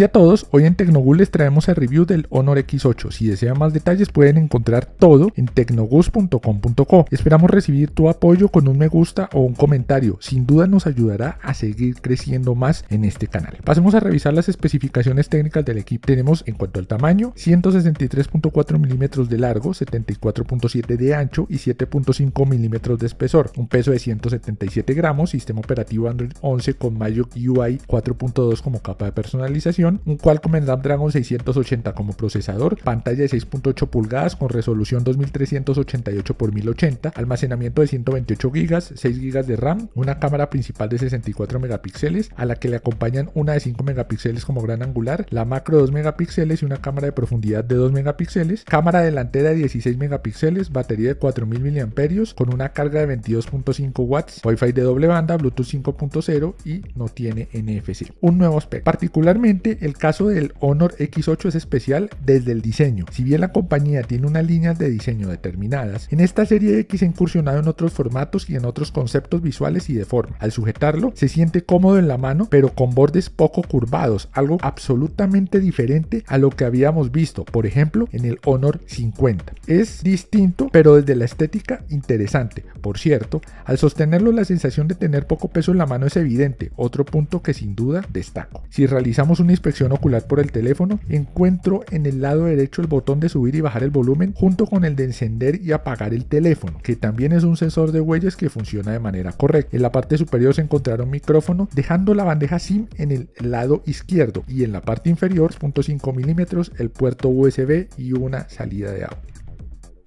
Hola a todos, hoy en Tecnogul les traemos el review del Honor X8. Si desean más detalles pueden encontrar todo en tecnogus.com.co. Esperamos recibir tu apoyo con un me gusta o un comentario. Sin duda nos ayudará a seguir creciendo más en este canal. Pasemos a revisar las especificaciones técnicas del equipo. Tenemos en cuanto al tamaño, 163.4 milímetros de largo, 74.7 de ancho y 7.5 milímetros de espesor. Un peso de 177 gramos, sistema operativo Android 11 con Mayo UI 4.2 como capa de personalización un Qualcomm Snapdragon 680 como procesador, pantalla de 6.8 pulgadas con resolución 2388 x 1080, almacenamiento de 128 GB, 6 GB de RAM, una cámara principal de 64 megapíxeles a la que le acompañan una de 5 megapíxeles como gran angular, la macro 2 megapíxeles y una cámara de profundidad de 2 megapíxeles, cámara delantera de 16 megapíxeles, batería de 4000 mAh con una carga de 22.5 watts, Wi-Fi de doble banda, Bluetooth 5.0 y no tiene NFC. Un nuevo aspecto. Particularmente el caso del Honor X8 es especial desde el diseño. Si bien la compañía tiene unas líneas de diseño determinadas, en esta serie X ha incursionado en otros formatos y en otros conceptos visuales y de forma. Al sujetarlo, se siente cómodo en la mano, pero con bordes poco curvados, algo absolutamente diferente a lo que habíamos visto, por ejemplo, en el Honor 50. Es distinto, pero desde la estética interesante. Por cierto, al sostenerlo la sensación de tener poco peso en la mano es evidente, otro punto que sin duda destaco. Si realizamos una inspección ocular por el teléfono, encuentro en el lado derecho el botón de subir y bajar el volumen junto con el de encender y apagar el teléfono, que también es un sensor de huellas que funciona de manera correcta. En la parte superior se encontrará un micrófono, dejando la bandeja SIM en el lado izquierdo y en la parte inferior 0.5 milímetros el puerto USB y una salida de audio.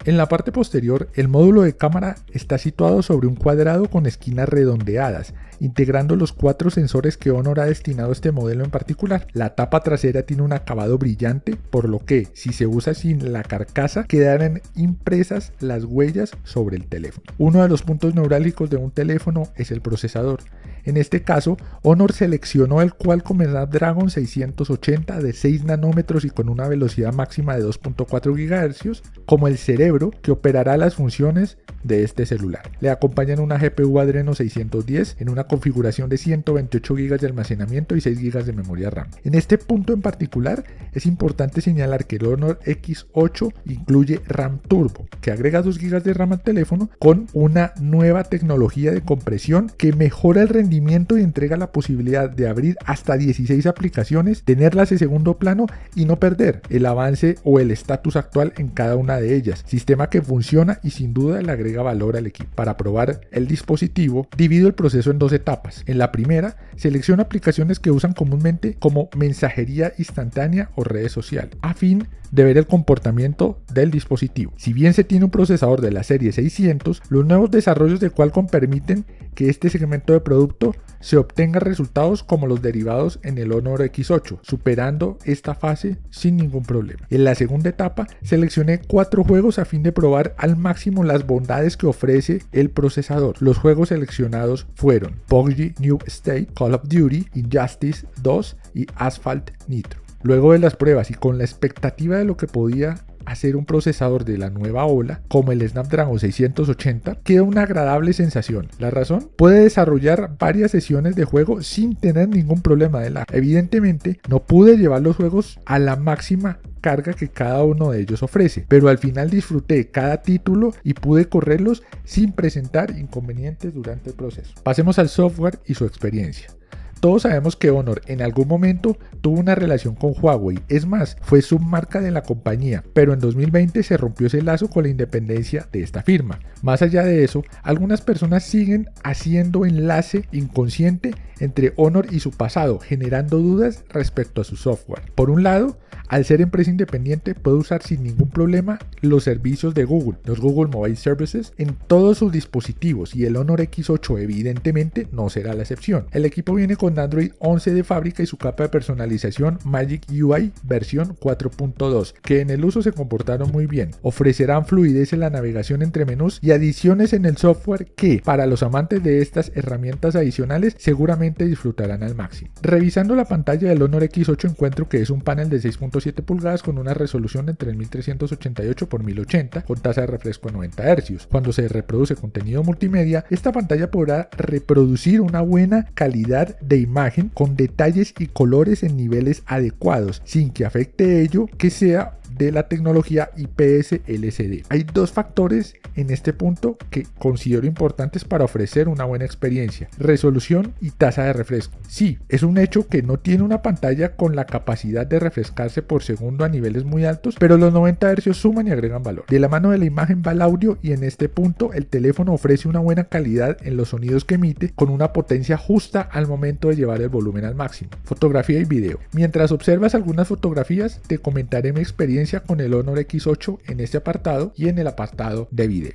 En la parte posterior, el módulo de cámara está situado sobre un cuadrado con esquinas redondeadas, integrando los cuatro sensores que Honor ha destinado a este modelo en particular. La tapa trasera tiene un acabado brillante, por lo que, si se usa sin la carcasa, quedarán impresas las huellas sobre el teléfono. Uno de los puntos neurálgicos de un teléfono es el procesador en este caso, Honor seleccionó el Qualcomm Snapdragon 680 de 6 nanómetros y con una velocidad máxima de 2.4 GHz como el cerebro que operará las funciones de este celular. Le acompañan una GPU Adreno 610 en una configuración de 128 GB de almacenamiento y 6 GB de memoria RAM. En este punto en particular es importante señalar que el Honor X8 incluye RAM Turbo, que agrega 2 GB de RAM al teléfono con una nueva tecnología de compresión que mejora el rendimiento y entrega la posibilidad de abrir hasta 16 aplicaciones, tenerlas en segundo plano y no perder el avance o el estatus actual en cada una de ellas. Sistema que funciona y sin duda le agrega valor al equipo. Para probar el dispositivo, divido el proceso en dos etapas. En la primera, selecciono aplicaciones que usan comúnmente como mensajería instantánea o redes sociales, a fin de ver el comportamiento del dispositivo. Si bien se tiene un procesador de la serie 600, los nuevos desarrollos de Qualcomm permiten que este segmento de producto se obtenga resultados como los derivados en el Honor X8, superando esta fase sin ningún problema. En la segunda etapa seleccioné cuatro juegos a fin de probar al máximo las bondades que ofrece el procesador. Los juegos seleccionados fueron PUBG New State, Call of Duty, Injustice 2 y Asphalt Nitro. Luego de las pruebas y con la expectativa de lo que podía hacer un procesador de la nueva ola, como el Snapdragon 680, queda una agradable sensación. La razón, puede desarrollar varias sesiones de juego sin tener ningún problema de lag. Evidentemente, no pude llevar los juegos a la máxima carga que cada uno de ellos ofrece, pero al final disfruté cada título y pude correrlos sin presentar inconvenientes durante el proceso. Pasemos al software y su experiencia. Todos sabemos que Honor en algún momento tuvo una relación con Huawei, es más, fue submarca de la compañía, pero en 2020 se rompió ese lazo con la independencia de esta firma. Más allá de eso, algunas personas siguen haciendo enlace inconsciente entre Honor y su pasado, generando dudas respecto a su software. Por un lado, al ser empresa independiente puede usar sin ningún problema los servicios de Google, los Google Mobile Services, en todos sus dispositivos y el Honor X8 evidentemente no será la excepción. El equipo viene con Android 11 de fábrica y su capa de personalización Magic UI versión 4.2, que en el uso se comportaron muy bien. Ofrecerán fluidez en la navegación entre menús y adiciones en el software que, para los amantes de estas herramientas adicionales, seguramente disfrutarán al máximo. Revisando la pantalla del Honor X8 encuentro que es un panel de 6.7 pulgadas con una resolución de 3388 x 1080 con tasa de refresco a 90 hercios Cuando se reproduce contenido multimedia, esta pantalla podrá reproducir una buena calidad de imagen con detalles y colores en niveles adecuados, sin que afecte ello que sea de la tecnología IPS LCD. Hay dos factores en este punto que considero importantes para ofrecer una buena experiencia, resolución y tasa de refresco. Sí, es un hecho que no tiene una pantalla con la capacidad de refrescarse por segundo a niveles muy altos, pero los 90 Hz suman y agregan valor. De la mano de la imagen va el audio y en este punto el teléfono ofrece una buena calidad en los sonidos que emite con una potencia justa al momento de llevar el volumen al máximo. Fotografía y video. Mientras observas algunas fotografías, te comentaré mi experiencia con el Honor X8 en este apartado y en el apartado de vídeo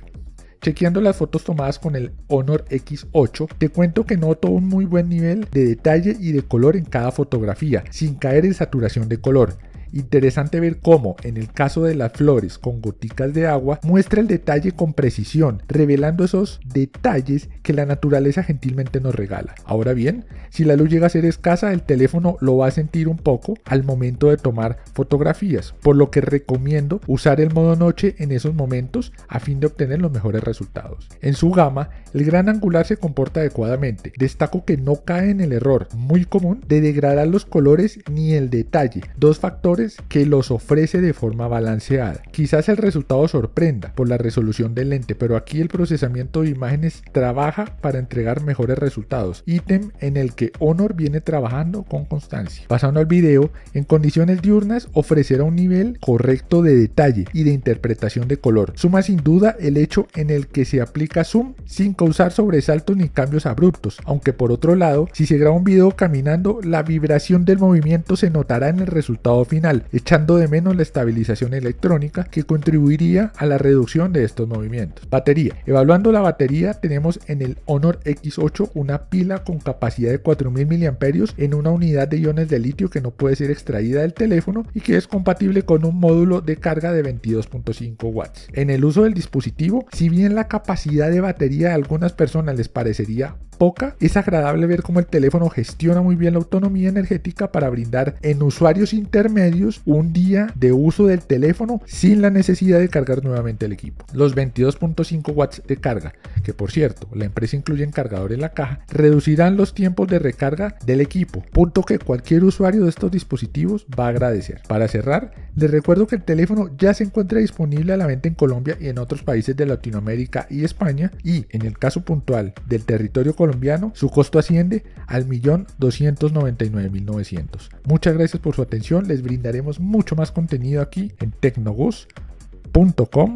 Chequeando las fotos tomadas con el Honor X8, te cuento que noto un muy buen nivel de detalle y de color en cada fotografía, sin caer en saturación de color. Interesante ver cómo, en el caso de las flores con goticas de agua, muestra el detalle con precisión, revelando esos detalles que la naturaleza gentilmente nos regala. Ahora bien, si la luz llega a ser escasa, el teléfono lo va a sentir un poco al momento de tomar fotografías, por lo que recomiendo usar el modo noche en esos momentos a fin de obtener los mejores resultados. En su gama, el gran angular se comporta adecuadamente. Destaco que no cae en el error muy común de degradar los colores ni el detalle, dos factores que los ofrece de forma balanceada. Quizás el resultado sorprenda por la resolución del lente, pero aquí el procesamiento de imágenes trabaja para entregar mejores resultados, ítem en el que Honor viene trabajando con constancia. Pasando al video, en condiciones diurnas ofrecerá un nivel correcto de detalle y de interpretación de color. Suma sin duda el hecho en el que se aplica zoom sin causar sobresaltos ni cambios abruptos, aunque por otro lado, si se graba un video caminando, la vibración del movimiento se notará en el resultado final echando de menos la estabilización electrónica que contribuiría a la reducción de estos movimientos. Batería. Evaluando la batería tenemos en el Honor X8 una pila con capacidad de 4000 mAh en una unidad de iones de litio que no puede ser extraída del teléfono y que es compatible con un módulo de carga de 22.5 watts. En el uso del dispositivo, si bien la capacidad de batería de algunas personas les parecería poca, es agradable ver cómo el teléfono gestiona muy bien la autonomía energética para brindar en usuarios intermedios un día de uso del teléfono sin la necesidad de cargar nuevamente el equipo. Los 22.5 watts de carga, que por cierto, la empresa incluye en cargador en la caja, reducirán los tiempos de recarga del equipo, punto que cualquier usuario de estos dispositivos va a agradecer. Para cerrar, les recuerdo que el teléfono ya se encuentra disponible a la venta en Colombia y en otros países de Latinoamérica y España y en el caso puntual del territorio colombiano, su costo asciende al 1.299.900 Muchas gracias por su atención, les brinda haremos mucho más contenido aquí en tecnogus.com.co.